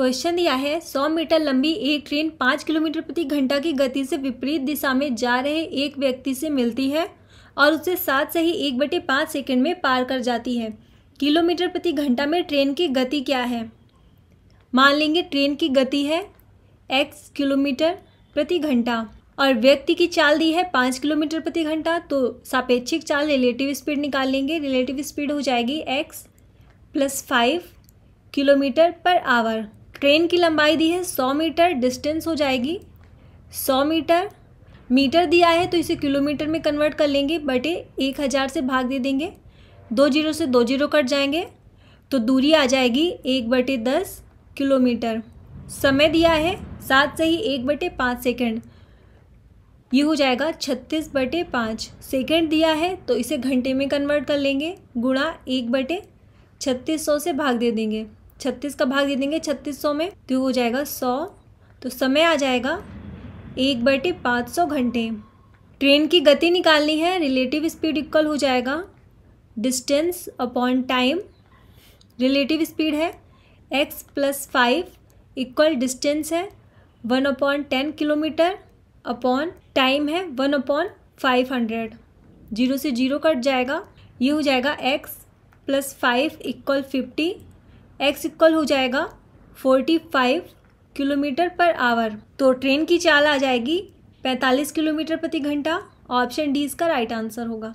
question दिया है 100 metre लंबी एक ट्रेन 5 किलोमीटर प्रति घंटा की गति से विपरीत दिशा में जा रहे एक व्यक्ति से मिलती है और उसे सात से ही एक बटे पाँच सेकेंड में पार कर जाती है किलोमीटर प्रति घंटा में ट्रेन की गति क्या है मान लेंगे ट्रेन की गति है एक्स किलोमीटर प्रति घंटा और व्यक्ति की चाल दी है पाँच किलोमीटर प्रति घंटा तो सापेक्षिक चाल रिलेटिव स्पीड निकाल लेंगे रिलेटिव स्पीड हो जाएगी X plus five kilometre per hour train की लंबाई दी है सौ मीटर डिस्टेंस हो जाएगी सौ मीटर मीटर दिया है तो इसे किलोमीटर में कन्वर्ट कर लेंगे बटे एक हज़ार से भाग दे देंगे दो जीरो से दो जीरो कट जाएंगे तो दूरी आ जाएगी एक बटे दस किलोमीटर समय दिया है सात से ही एक बटे पाँच सेकेंड ये हो जाएगा छत्तीस बटे पाँच सेकेंड दिया है तो इसे घंटे में कन्वर्ट कर लेंगे गुणा एक बटे छत्तीस सौ से भाग दे देंगे छत्तीस का भाग दे देंगे छत्तीस सौ में तो हो जाएगा सौ तो समय आ जाएगा एक बटे पाँच सौ घंटे ट्रेन की गति निकालनी है रिलेटिव स्पीड इक्वल हो जाएगा distance upon time relative speed है X plus five equal distance है one upon ten kilometre upon time है one upon five hundred zero से जीरो कट जाएगा ये हो जाएगा X plus five equal fifty X equal हो जाएगा forty five kilometre per hour तो ट्रेन की चाल आ जाएगी पैंतालीस किलोमीटर प्रति घंटा ऑप्शन डी इसका राइट आंसर होगा